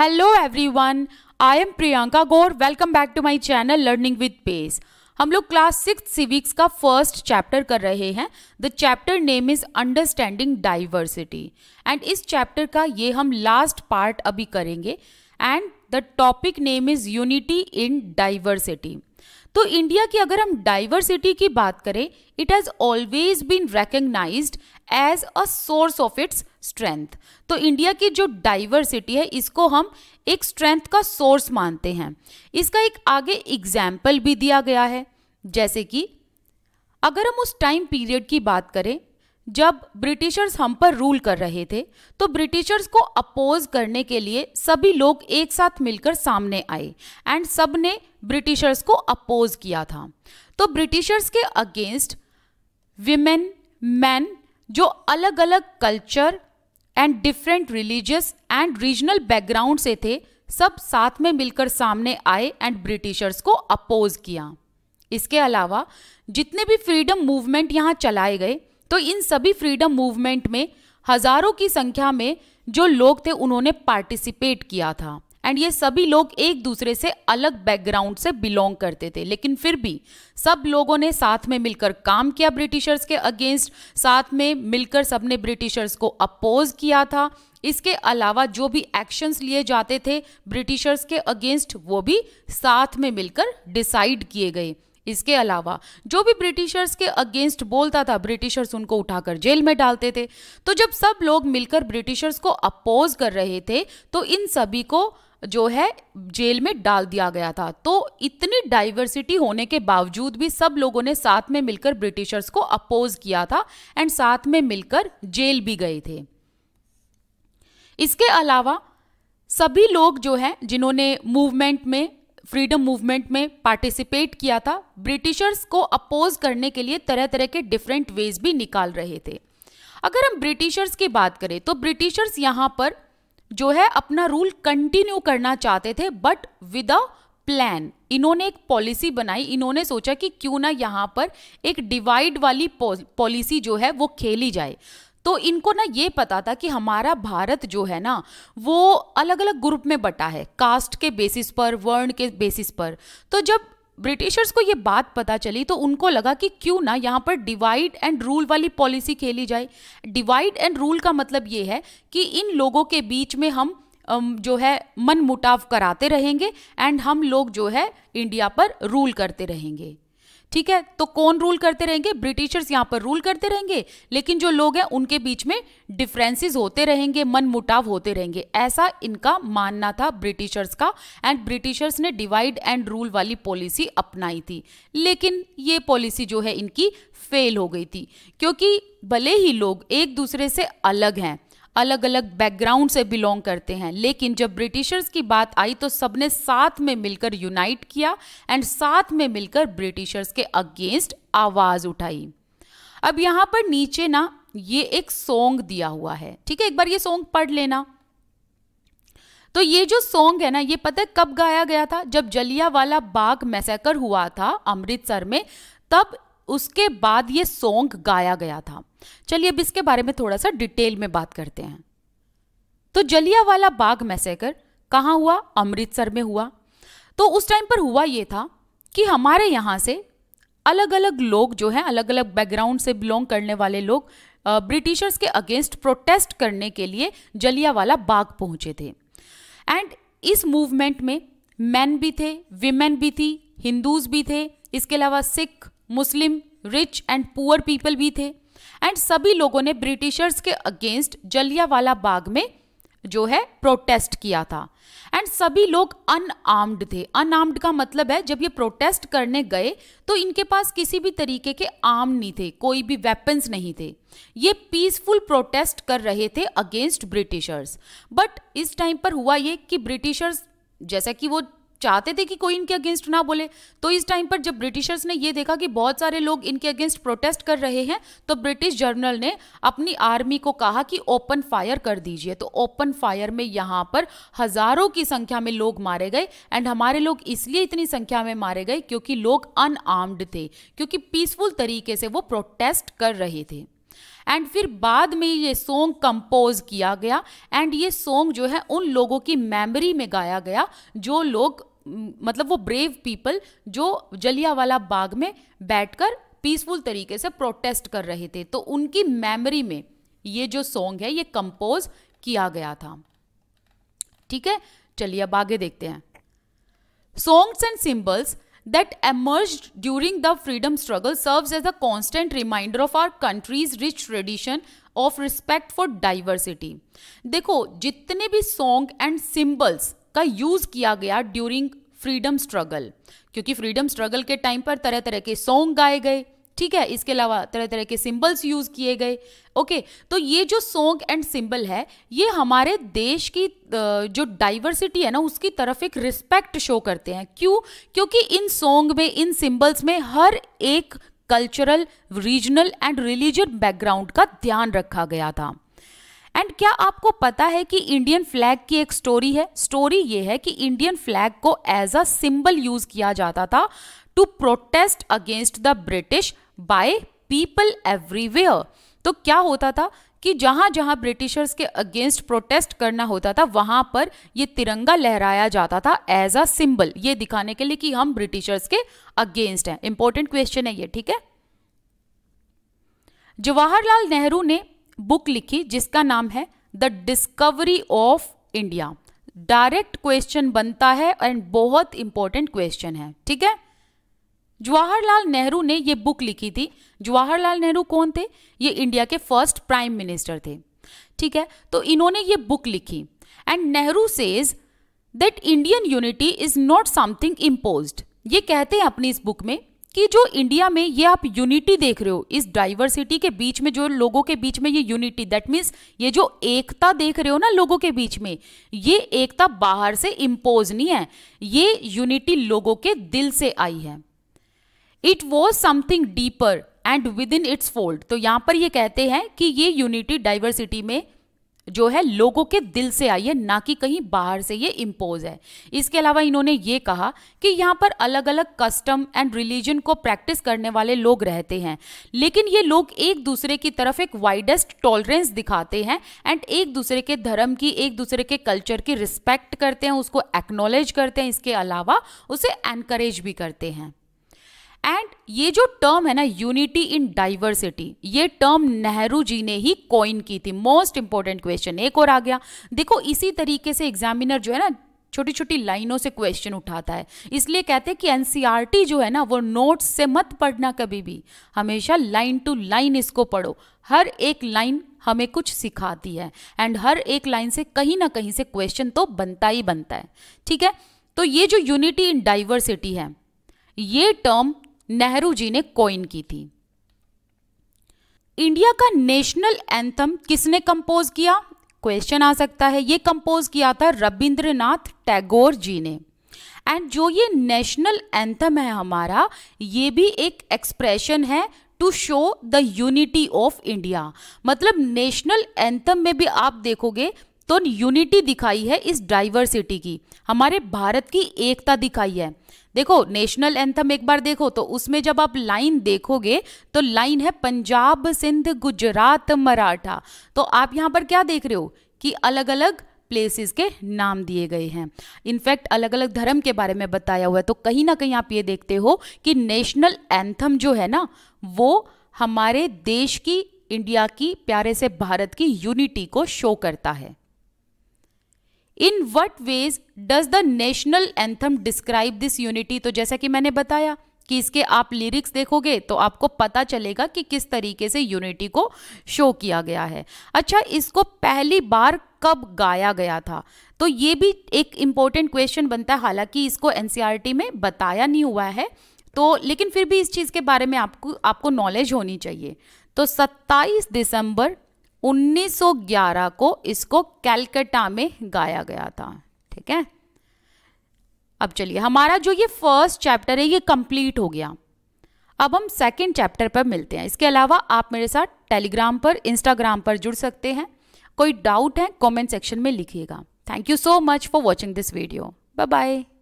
hello everyone I am Priyanka Gaur welcome back to my channel learning with pace हम लोग class six civics का first chapter कर रहे हैं the chapter name is understanding diversity and इस chapter का ये हम लास्ट पार्ट अभी करेंगे and the topic name is unity in diversity तो इंडिया की अगर हम डाइवर्सिटी की बात करें it has always been recognise as a source of its strength तो इंडिया की जो डाइवर्सिटी है इसको हम एक स्ट्रेंथ का सोर्स मानते हैं इसका एक आगे एग्जाम्पल भी दिया गया है जैसे कि अगर हम उस टाइम पीरियड की बात करें जब ब्रिटिशर्स हम पर रूल कर रहे थे तो ब्रिटिशर्स को अपोज करने के लिए सभी लोग एक साथ मिलकर सामने आए एंड सब ने ब्रिटिशर्स को अपोज किया था तो ब्रिटिशर्स के अगेंस्ट विमेन मैन जो अलग अलग culture and different religious and regional background से थे सब साथ में मिलकर सामने आए एंड ब्रिटिशर्स को अपोज किया इसके अलावा जितने भी फ्रीडम मूवमेंट यहाँ चलाए गए तो इन सभी फ्रीडम मूवमेंट में हजारों की संख्या में जो लोग थे उन्होंने पार्टिसिपेट किया था एंड ये सभी लोग एक दूसरे से अलग बैकग्राउंड से बिलोंग करते थे लेकिन फिर भी सब लोगों ने साथ में मिलकर काम किया ब्रिटिशर्स के अगेंस्ट साथ में मिलकर सबने ब्रिटिशर्स को अपोज किया था इसके अलावा जो भी एक्शंस लिए जाते थे ब्रिटिशर्स के अगेंस्ट वो भी साथ में मिलकर डिसाइड किए गए इसके अलावा जो भी ब्रिटिशर्स के अगेंस्ट बोलता था ब्रिटिशर्स उनको उठाकर जेल में डालते थे तो जब सब लोग मिलकर ब्रिटिशर्स को अपोज कर रहे थे तो इन सभी को जो है जेल में डाल दिया गया था तो इतनी डाइवर्सिटी होने के बावजूद भी सब लोगों ने साथ में मिलकर ब्रिटिशर्स को अपोज किया था एंड साथ में मिलकर जेल भी गए थे इसके अलावा सभी लोग जो हैं जिन्होंने मूवमेंट में फ्रीडम मूवमेंट में पार्टिसिपेट किया था ब्रिटिशर्स को अपोज करने के लिए तरह तरह के डिफरेंट वेज भी निकाल रहे थे अगर हम ब्रिटिशर्स की बात करें तो ब्रिटिशर्स यहाँ पर जो है अपना रूल कंटिन्यू करना चाहते थे बट विद अ प्लान इन्होंने एक पॉलिसी बनाई इन्होंने सोचा कि क्यों ना यहाँ पर एक डिवाइड वाली पॉलिसी जो है वो खेली जाए तो इनको ना ये पता था कि हमारा भारत जो है ना वो अलग अलग ग्रुप में बटा है कास्ट के बेसिस पर वर्ण के बेसिस पर तो जब ब्रिटिशर्स को ये बात पता चली तो उनको लगा कि क्यों ना यहाँ पर डिवाइड एंड रूल वाली पॉलिसी खेली जाए डिवाइड एंड रूल का मतलब ये है कि इन लोगों के बीच में हम जो है मन मुटाव कराते रहेंगे एंड हम लोग जो है इंडिया पर रूल करते रहेंगे ठीक है तो कौन रूल करते रहेंगे ब्रिटिशर्स यहां पर रूल करते रहेंगे लेकिन जो लोग हैं उनके बीच में डिफरेंसेस होते रहेंगे मन मुटाव होते रहेंगे ऐसा इनका मानना था ब्रिटिशर्स का एंड ब्रिटिशर्स ने डिवाइड एंड रूल वाली पॉलिसी अपनाई थी लेकिन ये पॉलिसी जो है इनकी फेल हो गई थी क्योंकि भले ही लोग एक दूसरे से अलग हैं अलग अलग बैकग्राउंड से बिलोंग करते हैं लेकिन जब ब्रिटिशर्स की बात आई तो सबने साथ में मिलकर यूनाइट किया एंड साथ में मिलकर ब्रिटिशर्स के अगेंस्ट आवाज उठाई अब यहां पर नीचे ना ये एक सॉन्ग दिया हुआ है ठीक है एक बार ये सॉन्ग पढ़ लेना तो ये जो सॉन्ग है ना ये पता है कब गाया गया था जब जलिया वाला बाग मैसेकर हुआ था अमृतसर में तब उसके बाद ये सॉन्ग गाया गया था चलिए अब इसके बारे में थोड़ा सा डिटेल में बात करते हैं तो जलियावाला बाग मैसेकर कहाँ हुआ अमृतसर में हुआ तो उस टाइम पर हुआ ये था कि हमारे यहाँ से अलग अलग लोग जो हैं अलग अलग बैकग्राउंड से बिलोंग करने वाले लोग ब्रिटिशर्स के अगेंस्ट प्रोटेस्ट करने के लिए जलियावाला बाग पहुँचे थे एंड इस मूवमेंट में मैन भी थे विमेन भी थी हिंदूज भी थे इसके अलावा Sikh Muslim rich and poor people भी थे एंड सभी लोगों ने ब्रिटिशर्स के अगेंस्ट जलियावाला बाग में जो है प्रोटेस्ट किया था एंड सभी लोग अनआर्म्ड थे अनआर्म्ड का मतलब है जब ये प्रोटेस्ट करने गए तो इनके पास किसी भी तरीके के आर्म नहीं थे कोई भी वेपन्स नहीं थे ये पीसफुल प्रोटेस्ट कर रहे थे अगेंस्ट ब्रिटिशर्स बट इस टाइम पर हुआ ये कि ब्रिटिशर्स जैसा कि वो चाहते थे कि कोई इनके अगेंस्ट ना बोले तो इस टाइम पर जब ब्रिटिशर्स ने ये देखा कि बहुत सारे लोग इनके अगेंस्ट प्रोटेस्ट कर रहे हैं तो ब्रिटिश जर्नल ने अपनी आर्मी को कहा कि ओपन फायर कर दीजिए तो ओपन फायर में यहाँ पर हजारों की संख्या में लोग मारे गए एंड हमारे लोग इसलिए इतनी संख्या में मारे गए क्योंकि लोग अनआर्म्ड थे क्योंकि पीसफुल तरीके से वो प्रोटेस्ट कर रहे थे एंड फिर बाद में ये सॉन्ग कंपोज किया गया एंड ये सॉन्ग जो है उन लोगों की मेमोरी में गाया गया जो लोग मतलब वो ब्रेव पीपल जो जलियावाला बाग में बैठकर पीसफुल तरीके से प्रोटेस्ट कर रहे थे तो उनकी मेमोरी में ये जो सॉन्ग है ये कंपोज किया गया था ठीक है चलिए अब आगे देखते हैं songs and symbols that emerge during the freedom struggle serve as a constant reminder of our country's rich tradition of respect for diversity देखो जितने भी सॉन्ग एंड सिंबल्स का यूज किया गया ड्यूरिंग फ्रीडम स्ट्रगल क्योंकि फ्रीडम स्ट्रगल के time पर तरह तरह के सॉन्ग गाए गए ठीक है इसके अलावा तरह तरह के सिंबल्स यूज किए गए ओके तो ये जो सॉन्ग एंड सिंबल है ये हमारे देश की जो डाइवर्सिटी है ना उसकी तरफ एक रिस्पेक्ट शो करते हैं क्यों क्योंकि इन सॉन्ग में इन सिंबल्स में हर एक cultural regional and religious background का ध्यान रखा गया था एंड क्या आपको पता है कि इंडियन फ्लैग की एक स्टोरी है स्टोरी ये है कि इंडियन फ्लैग को एज अ सिंबल यूज किया जाता था to protest against the British by people everywhere तो क्या होता था कि जहां जहां ब्रिटिशर्स के अगेंस्ट प्रोटेस्ट करना होता था वहां पर ये तिरंगा लहराया जाता था एज अ सिंबल ये दिखाने के लिए कि हम ब्रिटिशर्स के अगेंस्ट हैं इंपॉर्टेंट क्वेश्चन है ये ठीक है जवाहरलाल नेहरू ने बुक लिखी जिसका नाम है the discovery of India direct question बनता है एंड बहुत इंपॉर्टेंट क्वेश्चन है ठीक है जवाहरलाल नेहरू ने ये बुक लिखी थी जवाहरलाल नेहरू कौन थे ये इंडिया के फर्स्ट प्राइम मिनिस्टर थे ठीक है तो इन्होंने ये बुक लिखी and Nehru says that Indian unity is not something impose ये कहते हैं अपनी इस बुक में कि जो इंडिया में ये आप यूनिटी देख रहे हो इस डाइवर्सिटी के बीच में जो लोगों के बीच में ये यूनिटी दैट मीन्स ये जो एकता देख रहे हो ना लोगों के बीच में ये एकता बाहर से इम्पोज नहीं है ये यूनिटी लोगों के दिल से आई है it was something deeper and within its fold तो यहां पर ये कहते हैं कि ये यूनिटी डाइवर्सिटी में जो है लोगों के दिल से आई है ना कि कहीं बाहर से ये इम्पोज है इसके अलावा इन्होंने ये कहा कि यहाँ पर अलग अलग कस्टम एंड रिलीजन को प्रैक्टिस करने वाले लोग रहते हैं लेकिन ये लोग एक दूसरे की तरफ एक वाइडेस्ट टॉलरेंस दिखाते हैं एंड एक दूसरे के धर्म की एक दूसरे के कल्चर की रिस्पेक्ट करते हैं उसको एक्नोलेज करते हैं इसके अलावा उसे एनकरेज भी करते हैं एंड ये जो टर्म है ना यूनिटी इन डाइवर्सिटी ये टर्म नेहरू जी ने ही कॉइन की थी मोस्ट इंपॉर्टेंट क्वेश्चन एक और आ गया देखो इसी तरीके से एग्जामिनर जो है ना छोटी छोटी लाइनों से क्वेश्चन उठाता है इसलिए कहते हैं कि एनसीईआरटी e जो है ना वो नोट्स से मत पढ़ना कभी भी हमेशा लाइन टू लाइन इसको पढ़ो हर एक लाइन हमें कुछ सिखाती है एंड हर एक लाइन से कहीं ना कहीं से क्वेश्चन तो बनता ही बनता है ठीक है तो ये जो यूनिटी इन डाइवर्सिटी है ये टर्म नेहरू जी ने कॉइन की थी इंडिया का नेशनल एंथम किसने कंपोज किया क्वेश्चन आ सकता है ये कंपोज किया था रविंद्रनाथ टैगोर जी ने एंड जो ये नेशनल एंथम है हमारा ये भी एक एक्सप्रेशन है to show the unity of India मतलब नेशनल एंथम में भी आप देखोगे तो यूनिटी दिखाई है इस डाइवर्सिटी की हमारे भारत की एकता दिखाई है देखो नेशनल एंथम एक बार देखो तो उसमें जब आप लाइन देखोगे तो लाइन है पंजाब सिंध गुजरात मराठा तो आप यहाँ पर क्या देख रहे हो कि अलग अलग प्लेसेस के नाम दिए गए हैं इनफैक्ट अलग अलग धर्म के बारे में बताया हुआ है तो कहीं ना कहीं आप ये देखते हो कि नेशनल एंथम जो है ना वो हमारे देश की इंडिया की प्यारे से भारत की यूनिटी को शो करता है in what ways does the national anthem describe this unity तो जैसा कि मैंने बताया कि इसके आप लिरिक्स देखोगे तो आपको पता चलेगा कि किस तरीके से यूनिटी को शो किया गया है अच्छा इसको पहली बार कब गाया गया था तो ये भी एक इम्पोर्टेंट क्वेश्चन बनता है हालांकि इसको एन e में बताया नहीं हुआ है तो लेकिन फिर भी इस चीज़ के बारे में आपको आपको नॉलेज होनी चाहिए तो 27 दिसंबर 1911 को इसको कैलकटा में गाया गया था ठीक है अब चलिए हमारा जो ये फर्स्ट चैप्टर है ये कंप्लीट हो गया अब हम सेकंड चैप्टर पर मिलते हैं इसके अलावा आप मेरे साथ टेलीग्राम पर इंस्टाग्राम पर जुड़ सकते हैं कोई डाउट है कमेंट सेक्शन में लिखिएगा thank you so much for watching this video bye bye